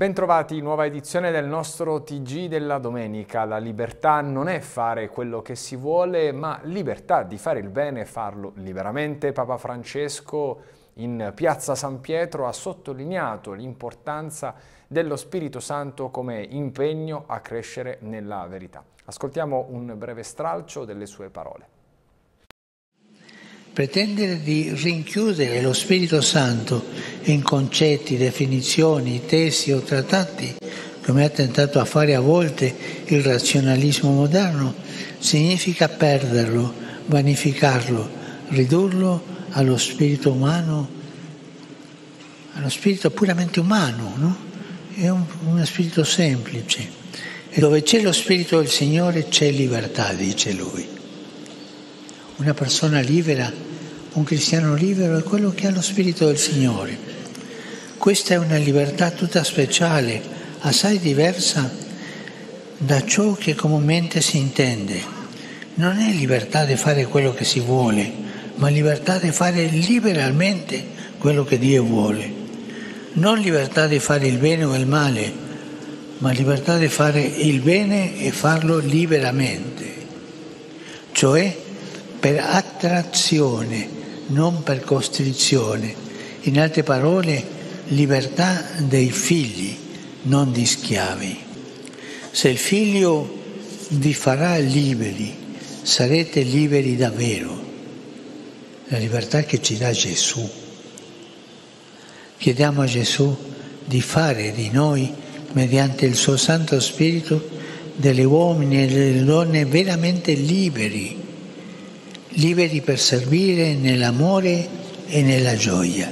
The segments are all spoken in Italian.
Bentrovati, nuova edizione del nostro TG della domenica. La libertà non è fare quello che si vuole, ma libertà di fare il bene e farlo liberamente. Papa Francesco in piazza San Pietro ha sottolineato l'importanza dello Spirito Santo come impegno a crescere nella verità. Ascoltiamo un breve stralcio delle sue parole. Pretendere di rinchiudere lo Spirito Santo in concetti, definizioni, tesi o trattati, come ha tentato a fare a volte il razionalismo moderno, significa perderlo, vanificarlo, ridurlo allo spirito umano, allo spirito puramente umano, no? È un, uno spirito semplice. E dove c'è lo spirito del Signore c'è libertà, dice lui una persona libera, un cristiano libero è quello che ha lo spirito del Signore. Questa è una libertà tutta speciale, assai diversa da ciò che comunemente si intende. Non è libertà di fare quello che si vuole, ma libertà di fare liberalmente quello che Dio vuole. Non libertà di fare il bene o il male, ma libertà di fare il bene e farlo liberamente. Cioè per attrazione, non per costrizione. In altre parole, libertà dei figli, non di schiavi. Se il figlio vi farà liberi, sarete liberi davvero. La libertà che ci dà Gesù. Chiediamo a Gesù di fare di noi, mediante il suo Santo Spirito, degli uomini e delle donne veramente liberi liberi per servire nell'amore e nella gioia.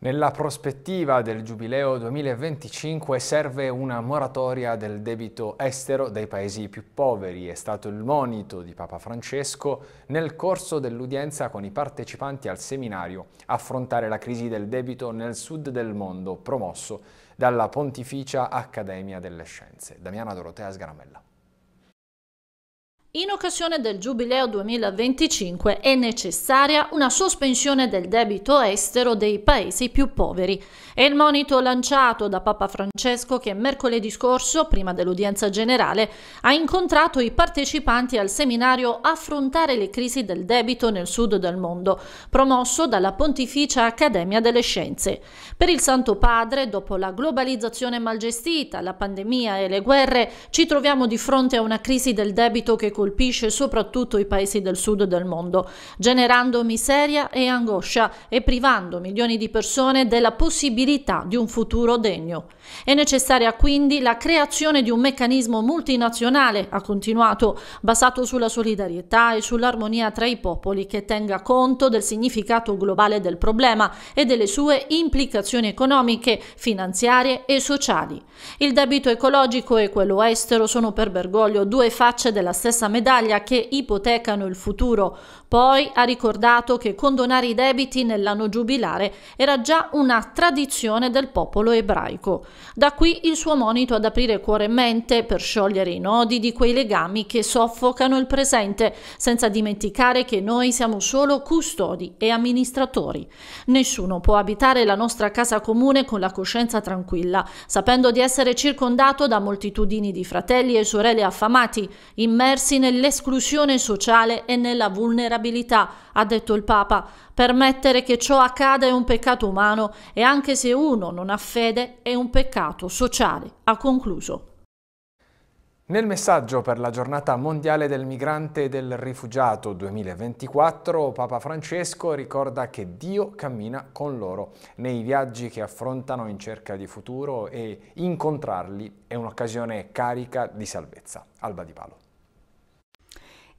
Nella prospettiva del Giubileo 2025 serve una moratoria del debito estero dei paesi più poveri, è stato il monito di Papa Francesco nel corso dell'udienza con i partecipanti al seminario Affrontare la crisi del debito nel sud del mondo, promosso dalla Pontificia Accademia delle Scienze. Damiana Dorotea Sgramella. In occasione del Giubileo 2025 è necessaria una sospensione del debito estero dei paesi più poveri. È il monito lanciato da Papa Francesco che mercoledì scorso, prima dell'udienza generale, ha incontrato i partecipanti al seminario Affrontare le crisi del debito nel sud del mondo, promosso dalla Pontificia Accademia delle Scienze. Per il Santo Padre, dopo la globalizzazione mal gestita, la pandemia e le guerre, ci troviamo di fronte a una crisi del debito che colpisce colpisce soprattutto i paesi del sud del mondo, generando miseria e angoscia e privando milioni di persone della possibilità di un futuro degno. È necessaria quindi la creazione di un meccanismo multinazionale, ha continuato, basato sulla solidarietà e sull'armonia tra i popoli che tenga conto del significato globale del problema e delle sue implicazioni economiche, finanziarie e sociali. Il debito ecologico e quello estero sono per Bergoglio due facce della stessa medaglia che ipotecano il futuro poi ha ricordato che condonare i debiti nell'anno giubilare era già una tradizione del popolo ebraico. Da qui il suo monito ad aprire cuore e mente per sciogliere i nodi di quei legami che soffocano il presente, senza dimenticare che noi siamo solo custodi e amministratori. Nessuno può abitare la nostra casa comune con la coscienza tranquilla, sapendo di essere circondato da moltitudini di fratelli e sorelle affamati, immersi nell'esclusione sociale e nella vulnerabilità vulnerabilità, ha detto il Papa. Permettere che ciò accada è un peccato umano e anche se uno non ha fede è un peccato sociale, ha concluso. Nel messaggio per la giornata mondiale del migrante e del rifugiato 2024, Papa Francesco ricorda che Dio cammina con loro nei viaggi che affrontano in cerca di futuro e incontrarli è un'occasione carica di salvezza. Alba Di Palo.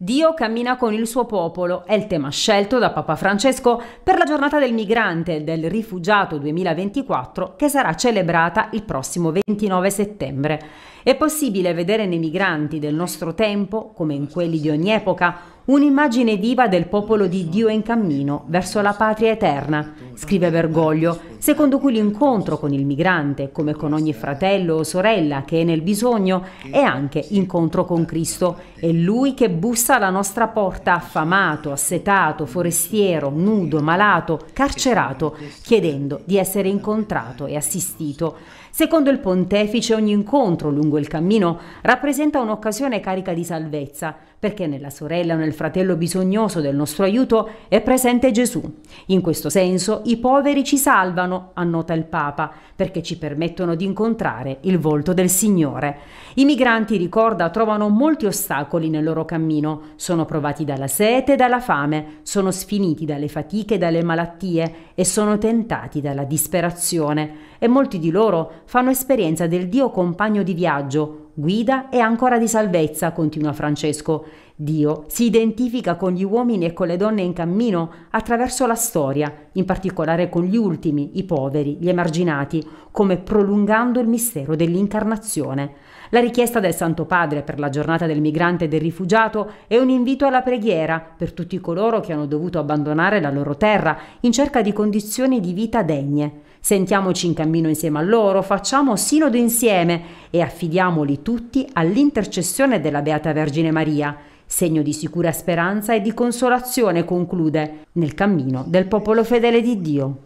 Dio cammina con il suo popolo è il tema scelto da Papa Francesco per la giornata del migrante e del rifugiato 2024 che sarà celebrata il prossimo 29 settembre. È possibile vedere nei migranti del nostro tempo, come in quelli di ogni epoca, un'immagine viva del popolo di Dio in cammino verso la patria eterna, scrive Bergoglio, secondo cui l'incontro con il migrante, come con ogni fratello o sorella che è nel bisogno, è anche incontro con Cristo. È Lui che bussa alla nostra porta affamato, assetato, forestiero, nudo, malato, carcerato, chiedendo di essere incontrato e assistito. Secondo il pontefice ogni incontro lungo il cammino rappresenta un'occasione carica di salvezza perché nella sorella o nel fratello bisognoso del nostro aiuto è presente Gesù. In questo senso i poveri ci salvano, annota il Papa, perché ci permettono di incontrare il volto del Signore. I migranti, ricorda, trovano molti ostacoli nel loro cammino, sono provati dalla sete e dalla fame, sono sfiniti dalle fatiche e dalle malattie e sono tentati dalla disperazione e molti di loro fanno esperienza del Dio compagno di viaggio guida e ancora di salvezza, continua Francesco. Dio si identifica con gli uomini e con le donne in cammino attraverso la storia, in particolare con gli ultimi, i poveri, gli emarginati, come prolungando il mistero dell'incarnazione. La richiesta del Santo Padre per la giornata del migrante e del rifugiato è un invito alla preghiera per tutti coloro che hanno dovuto abbandonare la loro terra in cerca di condizioni di vita degne. Sentiamoci in cammino insieme a loro, facciamo sinodo insieme e affidiamoli tutti all'intercessione della Beata Vergine Maria, segno di sicura speranza e di consolazione, conclude, nel cammino del popolo fedele di Dio.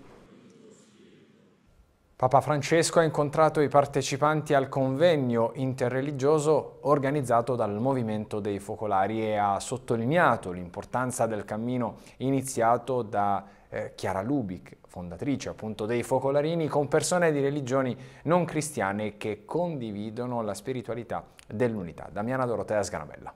Papa Francesco ha incontrato i partecipanti al convegno interreligioso organizzato dal Movimento dei Focolari e ha sottolineato l'importanza del cammino iniziato da eh, Chiara Lubic, fondatrice appunto dei Focolarini, con persone di religioni non cristiane che condividono la spiritualità dell'unità. Damiana Dorotea Sganabella.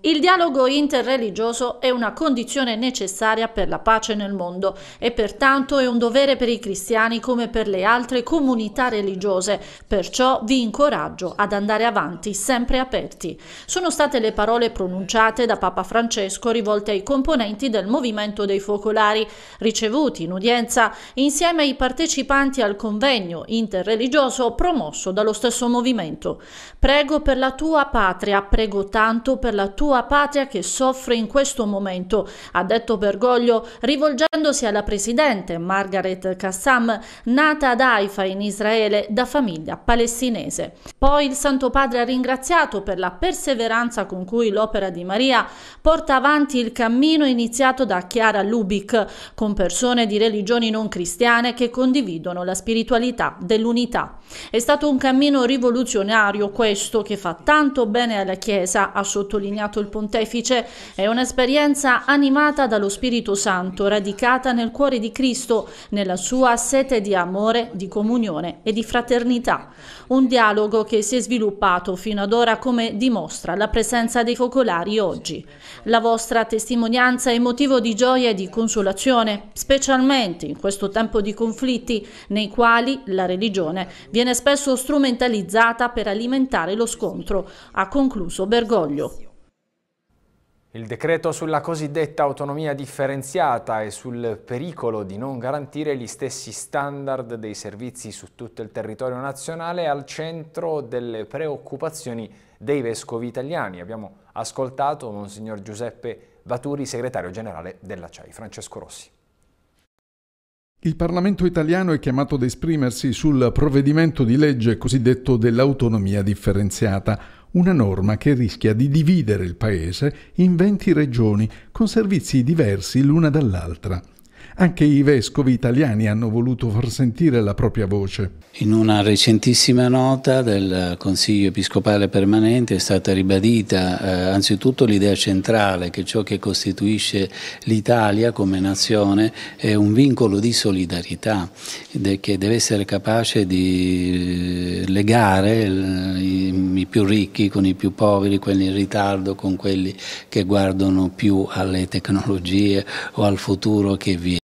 Il dialogo interreligioso è una condizione necessaria per la pace nel mondo e pertanto è un dovere per i cristiani come per le altre comunità religiose, perciò vi incoraggio ad andare avanti sempre aperti. Sono state le parole pronunciate da Papa Francesco rivolte ai componenti del Movimento dei Focolari, ricevuti in udienza insieme ai partecipanti al convegno interreligioso promosso dallo stesso movimento. Prego per la tua patria, prego tanto per la tua tua patria che soffre in questo momento, ha detto Bergoglio rivolgendosi alla presidente Margaret Kassam, nata ad Haifa in Israele da famiglia palestinese. Poi il Santo Padre ha ringraziato per la perseveranza con cui l'opera di Maria porta avanti il cammino iniziato da Chiara Lubic con persone di religioni non cristiane che condividono la spiritualità dell'unità. È stato un cammino rivoluzionario questo che fa tanto bene alla Chiesa, ha sottolineato sottolineato il pontefice, è un'esperienza animata dallo Spirito Santo, radicata nel cuore di Cristo, nella sua sete di amore, di comunione e di fraternità. Un dialogo che si è sviluppato fino ad ora come dimostra la presenza dei focolari oggi. La vostra testimonianza è motivo di gioia e di consolazione, specialmente in questo tempo di conflitti nei quali la religione viene spesso strumentalizzata per alimentare lo scontro, ha concluso Bergoglio. Il decreto sulla cosiddetta autonomia differenziata e sul pericolo di non garantire gli stessi standard dei servizi su tutto il territorio nazionale è al centro delle preoccupazioni dei vescovi italiani. Abbiamo ascoltato Monsignor Giuseppe Vaturi, segretario generale della CEI. Francesco Rossi. Il Parlamento italiano è chiamato ad esprimersi sul provvedimento di legge cosiddetto dell'autonomia differenziata una norma che rischia di dividere il Paese in 20 regioni con servizi diversi l'una dall'altra. Anche i vescovi italiani hanno voluto far sentire la propria voce. In una recentissima nota del Consiglio Episcopale Permanente è stata ribadita eh, anzitutto l'idea centrale che ciò che costituisce l'Italia come nazione è un vincolo di solidarietà che deve essere capace di eh, legare eh, i più ricchi con i più poveri, quelli in ritardo con quelli che guardano più alle tecnologie o al futuro che viene.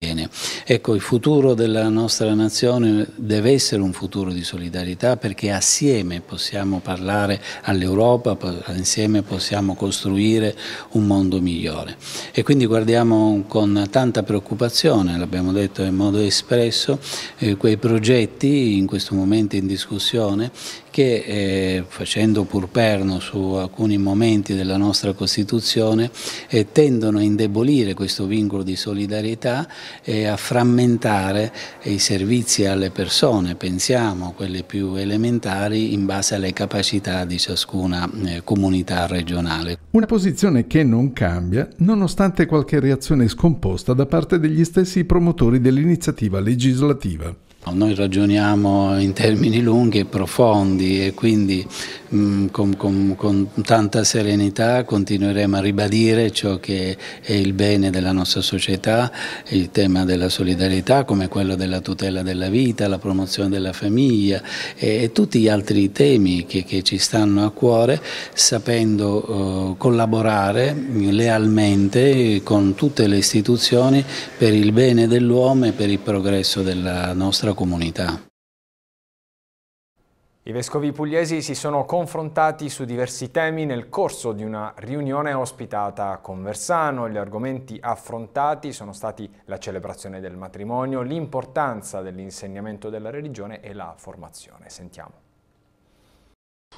Ecco, il futuro della nostra nazione deve essere un futuro di solidarietà perché assieme possiamo parlare all'Europa, insieme possiamo costruire un mondo migliore. E quindi guardiamo con tanta preoccupazione, l'abbiamo detto in modo espresso, eh, quei progetti in questo momento in discussione che eh, facendo purperno su alcuni momenti della nostra Costituzione eh, tendono a indebolire questo vincolo di solidarietà e a frammentare i servizi alle persone, pensiamo quelle più elementari in base alle capacità di ciascuna eh, comunità regionale. Una posizione che non cambia nonostante qualche reazione scomposta da parte degli stessi promotori dell'iniziativa legislativa. Noi ragioniamo in termini lunghi e profondi e quindi mh, mm, con, con, con, tanta serenità continueremo a ribadire ciò che è il bene della nostra società, il tema della solidarietà come quello della tutela della vita, la promozione della famiglia e, e tutti gli altri temi che, che, ci stanno a cuore sapendo eh, collaborare lealmente con tutte le istituzioni per il bene dell'uomo e per il progresso della nostra comunità. I vescovi pugliesi si sono confrontati su diversi temi nel corso di una riunione ospitata a Conversano. Gli argomenti affrontati sono stati la celebrazione del matrimonio, l'importanza dell'insegnamento della religione e la formazione. Sentiamo.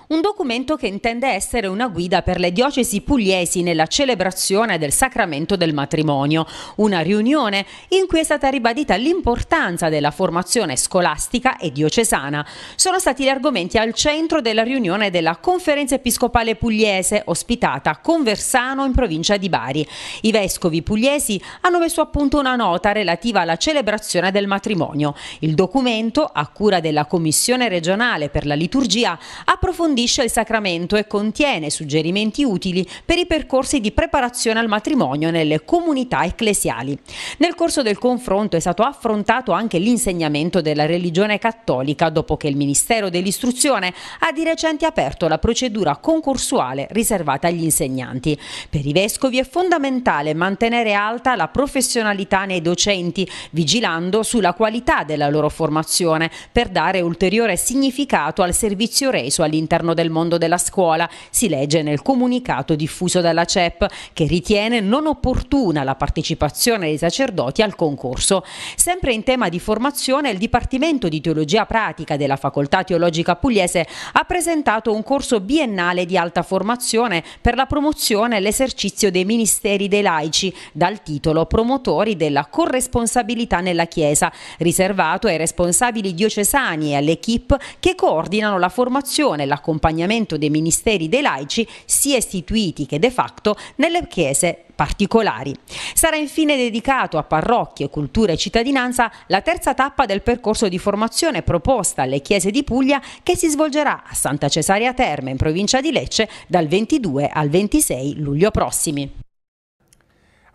Un documento che intende essere una guida per le diocesi pugliesi nella celebrazione del sacramento del matrimonio, una riunione in cui è stata ribadita l'importanza della formazione scolastica e diocesana. Sono stati gli argomenti al centro della riunione della Conferenza Episcopale Pugliese ospitata a Conversano in provincia di Bari. I vescovi pugliesi hanno messo a punto una nota relativa alla celebrazione del matrimonio. Il documento, a cura della Commissione regionale per la liturgia, approfondisce approfondisce il sacramento e contiene suggerimenti utili per i percorsi di preparazione al matrimonio nelle comunità ecclesiali. Nel corso del confronto è stato affrontato anche l'insegnamento della religione cattolica dopo che il Ministero dell'Istruzione ha di recente aperto la procedura concorsuale riservata agli insegnanti. Per i vescovi è fondamentale mantenere alta la professionalità nei docenti, vigilando sulla qualità della loro formazione per dare ulteriore significato al servizio reso all'interno all'interno del mondo della scuola, si legge nel comunicato diffuso dalla CEP che ritiene non opportuna la partecipazione dei sacerdoti al concorso. Sempre in tema di formazione, il Dipartimento di Teologia Pratica della Facoltà Teologica Pugliese ha presentato un corso biennale di alta formazione per la promozione e l'esercizio dei ministeri dei laici dal titolo Promotori della corresponsabilità nella Chiesa, riservato ai responsabili diocesani e all'equipe che coordinano la formazione e la accompagnamento dei ministeri dei laici, sia istituiti che de facto nelle chiese particolari. Sarà infine dedicato a parrocchie, cultura e cittadinanza la terza tappa del percorso di formazione proposta alle chiese di Puglia che si svolgerà a Santa Cesarea Terme in provincia di Lecce dal 22 al 26 luglio prossimi.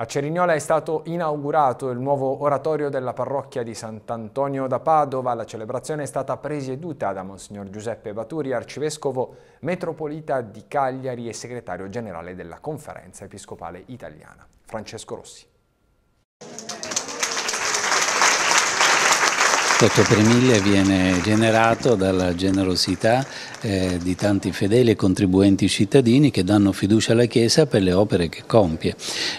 A Cerignola è stato inaugurato il nuovo oratorio della parrocchia di Sant'Antonio da Padova. La celebrazione è stata presieduta da Monsignor Giuseppe Baturi, arcivescovo metropolita di Cagliari e segretario generale della Conferenza Episcopale Italiana. Francesco Rossi. 8 per 1000 viene generato dalla generosità eh, di tanti fedeli e contribuenti cittadini che danno fiducia alla Chiesa per le opere che compie,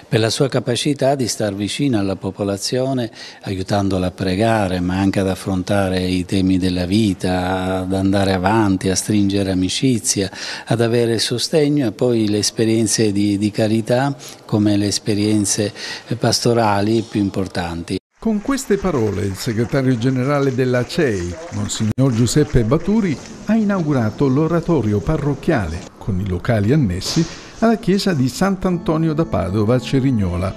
per la sua capacità di star vicino alla popolazione aiutandola a pregare ma anche ad affrontare i temi della vita, ad andare avanti, a stringere amicizia, ad avere sostegno e poi le esperienze di, di carità come le esperienze eh, pastorali più importanti. Con queste parole il segretario generale della CEI, Monsignor Giuseppe Baturi, ha inaugurato l'oratorio parrocchiale, con i locali annessi, alla chiesa di Sant'Antonio da Padova a Cerignola,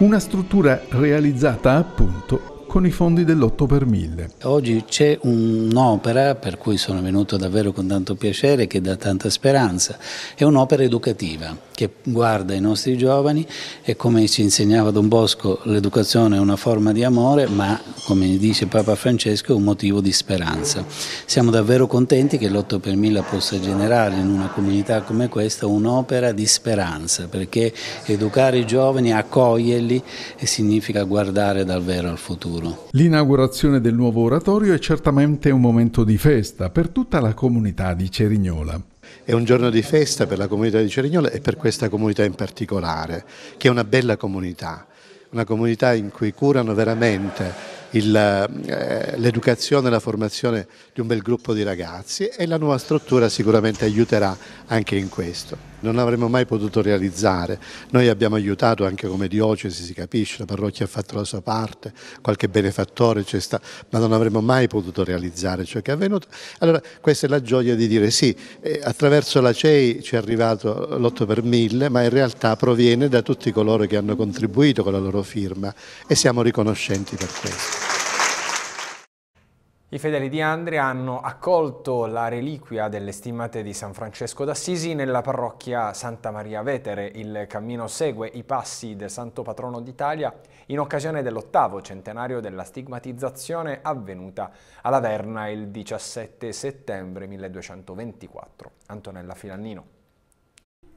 una struttura realizzata appunto con i fondi dell'8 per 1000. Oggi c'è un'opera per cui sono venuto davvero con tanto piacere che dà tanta speranza, è un'opera educativa che guarda i nostri giovani e come ci insegnava Don Bosco l'educazione è una forma di amore ma come dice Papa Francesco è un motivo di speranza. Siamo davvero contenti che l'8 per 1000 possa generare in una comunità come questa un'opera di speranza perché educare i giovani, accoglierli significa guardare davvero al futuro giorno. L'inaugurazione del nuovo oratorio è certamente un momento di festa per tutta la comunità di Cerignola. È un giorno di festa per la comunità di Cerignola e per questa comunità in particolare, che è una bella comunità, una comunità in cui curano veramente l'educazione e la formazione di un bel gruppo di ragazzi e la nuova struttura sicuramente aiuterà anche in questo non avremmo mai potuto realizzare. Noi abbiamo aiutato anche come diocesi, si capisce, la parrocchia ha fatto la sua parte, qualche benefattore c'è stato, ma non avremmo mai potuto realizzare ciò che è avvenuto. Allora questa è la gioia di dire sì, attraverso la CEI ci è arrivato l'8 per 1000, ma in realtà proviene da tutti coloro che hanno contribuito con la loro firma e siamo riconoscenti per questo. I fedeli di Andria hanno accolto la reliquia delle stimate di San Francesco d'Assisi nella parrocchia Santa Maria Vetere. Il cammino segue i passi del Santo Patrono d'Italia in occasione dell'ottavo centenario della stigmatizzazione avvenuta all'Averna il 17 settembre 1224. Antonella Filannino.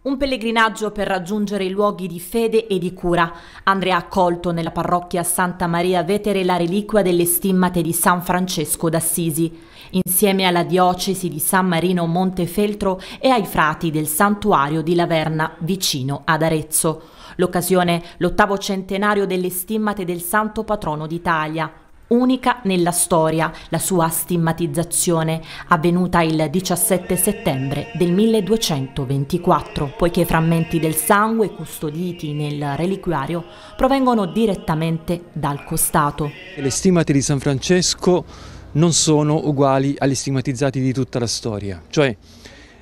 Un pellegrinaggio per raggiungere i luoghi di fede e di cura. Andrea ha accolto nella parrocchia Santa Maria Vetere la reliquia delle stimmate di San Francesco d'Assisi, insieme alla diocesi di San Marino Montefeltro e ai frati del santuario di Laverna, vicino ad Arezzo. L'occasione, l'ottavo centenario delle stimmate del Santo Patrono d'Italia, unica nella storia la sua stigmatizzazione, avvenuta il 17 settembre del 1224, poiché frammenti del sangue custoditi nel reliquiario provengono direttamente dal costato. Le stigmate di San Francesco non sono uguali agli stigmatizzati di tutta la storia, cioè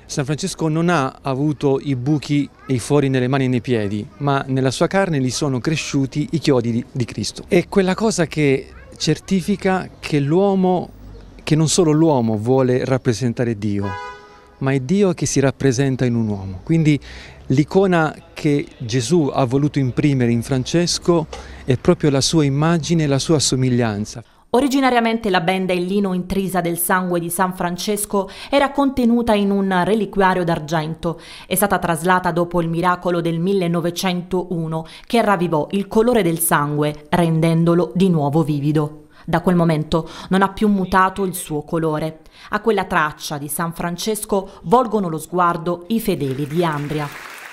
San Francesco non ha avuto i buchi e i fori nelle mani e nei piedi, ma nella sua carne gli sono cresciuti i chiodi di Cristo. E quella cosa che certifica che l'uomo, che non solo l'uomo vuole rappresentare Dio, ma è Dio che si rappresenta in un uomo. Quindi l'icona che Gesù ha voluto imprimere in Francesco è proprio la sua immagine, la sua somiglianza. Originariamente la benda in lino intrisa del sangue di San Francesco era contenuta in un reliquiario d'argento. È stata traslata dopo il miracolo del 1901 che ravvivò il colore del sangue rendendolo di nuovo vivido. Da quel momento non ha più mutato il suo colore. A quella traccia di San Francesco volgono lo sguardo i fedeli di Andria.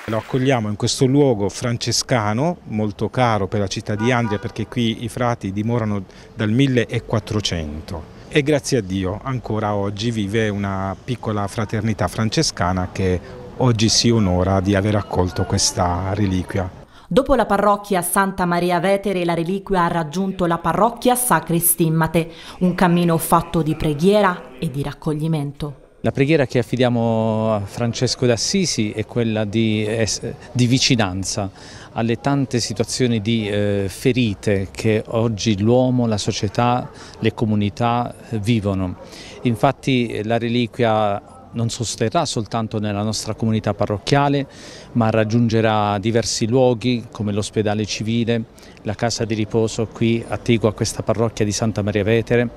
Lo accogliamo in questo luogo francescano, molto caro per la città di Andria perché qui i frati dimorano dal 1400 e grazie a Dio ancora oggi vive una piccola fraternità francescana che oggi si onora di aver accolto questa reliquia. Dopo la parrocchia Santa Maria Vetere, la reliquia ha raggiunto la parrocchia Sacre Stimmate, un cammino fatto di preghiera e di raccoglimento. La preghiera che affidiamo a Francesco d'Assisi è quella di, di, vicinanza alle tante situazioni di eh, ferite che oggi l'uomo, la società, le comunità eh, vivono. Infatti eh, la reliquia non sosterrà soltanto nella nostra comunità parrocchiale, ma raggiungerà diversi luoghi come l'ospedale civile, la casa di riposo qui attigua a questa parrocchia di Santa Maria Vetere,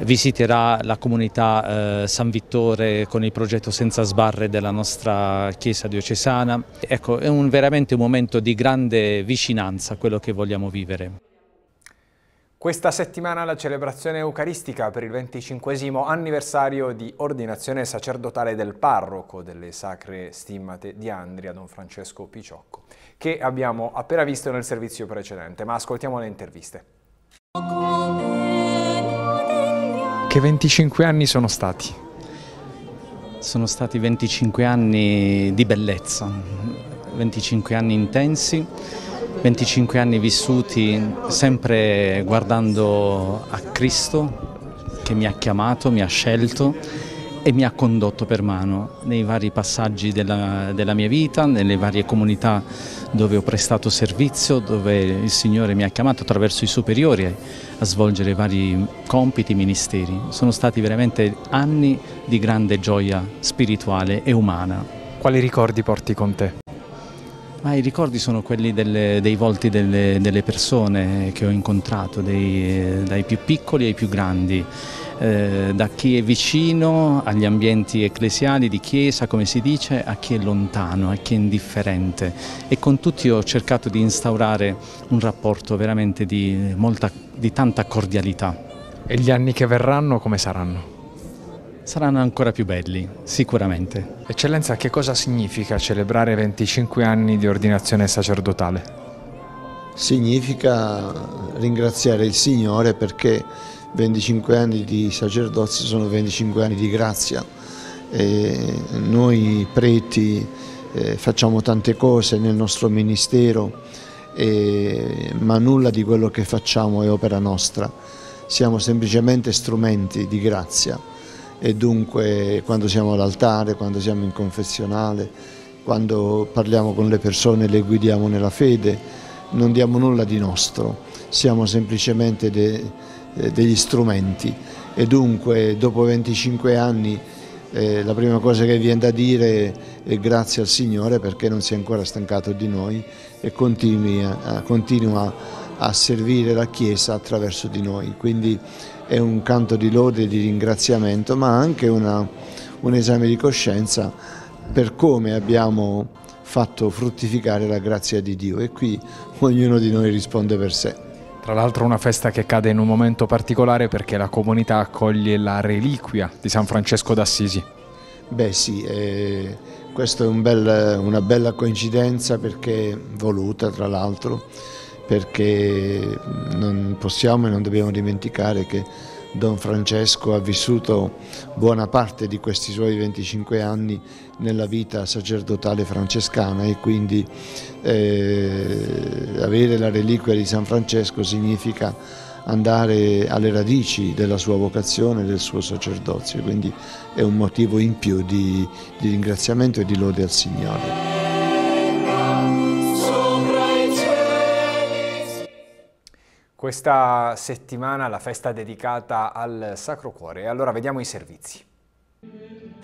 visiterà la comunità eh, San Vittore con il progetto Senza Sbarre della nostra chiesa diocesana. Ecco, è un, veramente un momento di grande vicinanza a quello che vogliamo vivere. Questa settimana la celebrazione eucaristica per il 25 anniversario di ordinazione sacerdotale del parroco delle sacre stimmate di Andria, don Francesco Picciocco, che abbiamo appena visto nel servizio precedente, ma ascoltiamo le interviste. Che 25 anni sono stati? Sono stati 25 anni di bellezza, 25 anni intensi, 25 anni vissuti sempre guardando a Cristo che mi ha chiamato, mi ha scelto e mi ha condotto per mano nei vari passaggi della, della, mia vita, nelle varie comunità dove ho prestato servizio, dove il Signore mi ha chiamato attraverso i superiori a svolgere vari compiti, ministeri. Sono stati veramente anni di grande gioia spirituale e umana. Quali ricordi porti con te? Ma i ricordi sono quelli delle, dei volti delle, delle, persone che ho incontrato, dei, eh, dai più piccoli ai più grandi, eh, da chi è vicino agli ambienti ecclesiali, di chiesa come si dice, a chi è lontano, a chi è indifferente e con tutti ho cercato di instaurare un rapporto veramente di, molta, di tanta cordialità. E gli anni che verranno come saranno? saranno ancora più belli, sicuramente. Eccellenza, che cosa significa celebrare 25 anni di ordinazione sacerdotale? Significa ringraziare il Signore perché 25 anni di sacerdozio sono 25 anni di grazia. E noi preti eh, facciamo tante cose nel nostro ministero, eh, ma nulla di quello che facciamo è opera nostra. Siamo semplicemente strumenti di grazia e dunque quando siamo all'altare, quando siamo in confessionale, quando parliamo con le persone le guidiamo nella fede, non diamo nulla di nostro, siamo semplicemente de, eh, degli strumenti e dunque dopo 25 anni eh, la prima cosa che viene da dire è grazie al Signore perché non si è ancora stancato di noi e continua, continua a servire la Chiesa attraverso di noi. Quindi è un canto di lode e di ringraziamento, ma anche una, un esame di coscienza per come abbiamo fatto fruttificare la grazia di Dio e qui ognuno di noi risponde per sé. Tra l'altro una festa che cade in un momento particolare perché la comunità accoglie la reliquia di San Francesco d'Assisi. Beh sì, eh, questa è un bel, una bella coincidenza perché voluta tra l'altro perché non possiamo e non dobbiamo dimenticare che Don Francesco ha vissuto buona parte di questi suoi 25 anni nella vita sacerdotale francescana e quindi eh, avere la reliquia di San Francesco significa andare alle radici della sua vocazione e del suo sacerdozio, quindi è un motivo in più di, di ringraziamento e di lode al Signore. Questa settimana la festa dedicata al Sacro Cuore. Allora vediamo i servizi.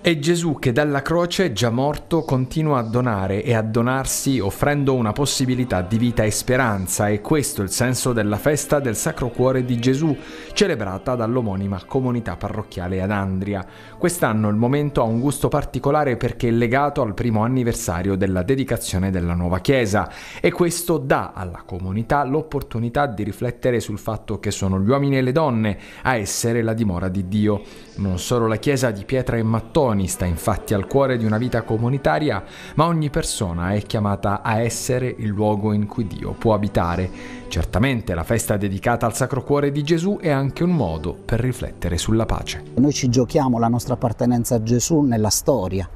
È Gesù che dalla croce, già morto, continua a donare e a donarsi offrendo una possibilità di vita e speranza e questo è il senso della festa del Sacro Cuore di Gesù, celebrata dall'omonima comunità parrocchiale ad Andria. Quest'anno il momento ha un gusto particolare perché è legato al primo anniversario della dedicazione della nuova chiesa e questo dà alla comunità l'opportunità di riflettere sul fatto che sono gli uomini e le donne a essere la dimora di Dio. Non solo la chiesa di Pietro pietre e mattoni sta infatti al cuore di una vita comunitaria, ma ogni persona è chiamata a essere il luogo in cui Dio può abitare. Certamente la festa dedicata al Sacro Cuore di Gesù è anche un modo per riflettere sulla pace. Noi ci giochiamo la nostra appartenenza a Gesù nella storia,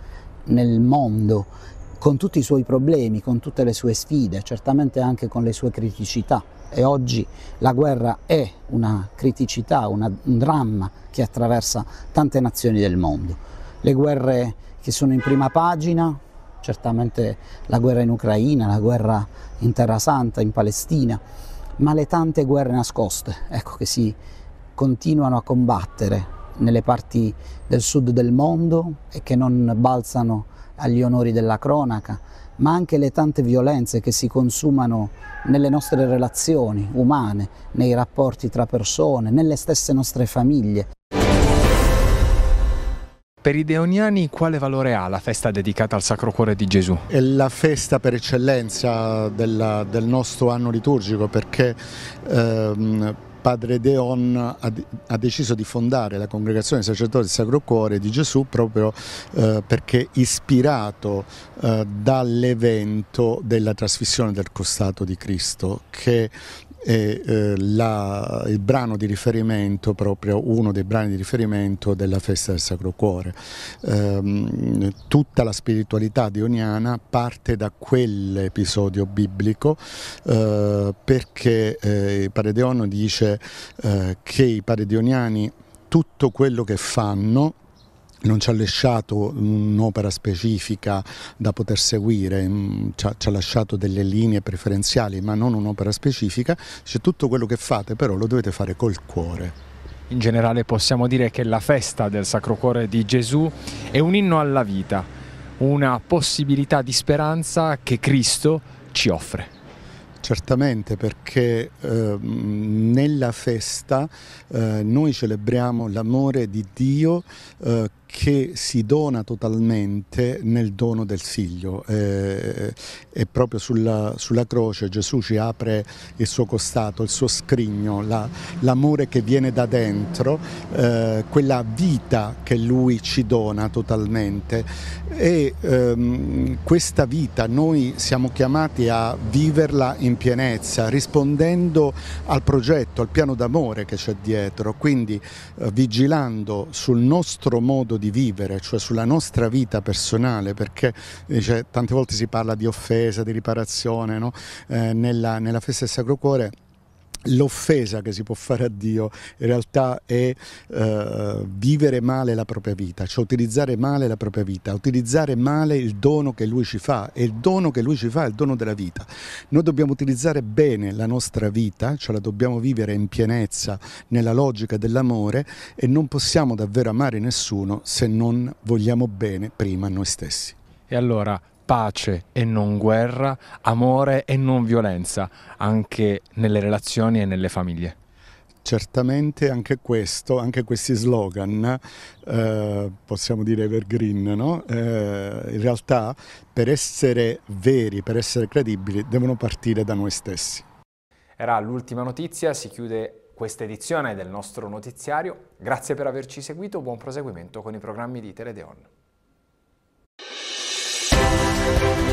nel mondo, con tutti i suoi problemi, con tutte le sue sfide, certamente anche con le sue criticità e oggi la guerra è una criticità, una, un dramma che attraversa tante nazioni del mondo. Le guerre che sono in prima pagina, certamente la guerra in Ucraina, la guerra in Terra Santa, in Palestina, ma le tante guerre nascoste, ecco, che si continuano a combattere nelle parti del sud del mondo e che non balzano agli onori della cronaca, ma anche le tante violenze che si consumano nelle nostre relazioni umane, nei rapporti tra persone, nelle stesse nostre famiglie. Per i deoniani quale valore ha la festa dedicata al Sacro Cuore di Gesù? È la festa per eccellenza della, del nostro anno liturgico perché ehm, padre Deon ha, deciso di fondare la congregazione sacerdoti del Sacro Cuore di Gesù proprio eh, perché ispirato eh, dall'evento della trasfissione del costato di Cristo che è eh, la, il brano di riferimento, proprio uno dei brani di riferimento della festa del Sacro Cuore. Eh, tutta la spiritualità dioniana parte da quell'episodio biblico eh, perché eh, il Padre Deonno dice eh, che i Padre Dioniani tutto quello che fanno non ci ha lasciato un'opera specifica da poter seguire, mm, ci ha, ci ha, lasciato delle linee preferenziali, ma non un'opera specifica, Dice tutto quello che fate, però lo dovete fare col cuore. In generale possiamo dire che la festa del Sacro Cuore di Gesù è un inno alla vita, una possibilità di speranza che Cristo ci offre. Certamente perché eh, nella festa eh, noi celebriamo l'amore di Dio eh, che si dona totalmente nel dono del Siglio eh, e proprio sulla, sulla, croce Gesù ci apre il suo costato, il suo scrigno, l'amore che viene da dentro, eh, quella vita che lui ci dona totalmente e ehm, questa vita noi siamo chiamati a viverla in pienezza rispondendo al progetto, al piano d'amore che c'è dietro, quindi eh, vigilando sul nostro modo di di vivere, cioè sulla nostra vita personale, perché cioè, tante volte si parla di offesa, di riparazione, no? eh, nella, nella festa del Sacro Cuore L'offesa che si può fare a Dio in realtà è eh, vivere male la propria vita, cioè utilizzare male la propria vita, utilizzare male il dono che Lui ci fa e il dono che Lui ci fa è il dono della vita. Noi dobbiamo utilizzare bene la nostra vita, cioè la dobbiamo vivere in pienezza, nella logica dell'amore e non possiamo davvero amare nessuno se non vogliamo bene prima noi stessi. E allora pace e non guerra, amore e non violenza, anche nelle relazioni e nelle famiglie. Certamente anche questo, anche questi slogan, eh, possiamo dire evergreen, no? eh, in realtà per essere veri, per essere credibili, devono partire da noi stessi. Era l'ultima notizia, si chiude questa edizione del nostro notiziario. Grazie per averci seguito, buon proseguimento con i programmi di Teledeon. Thank you.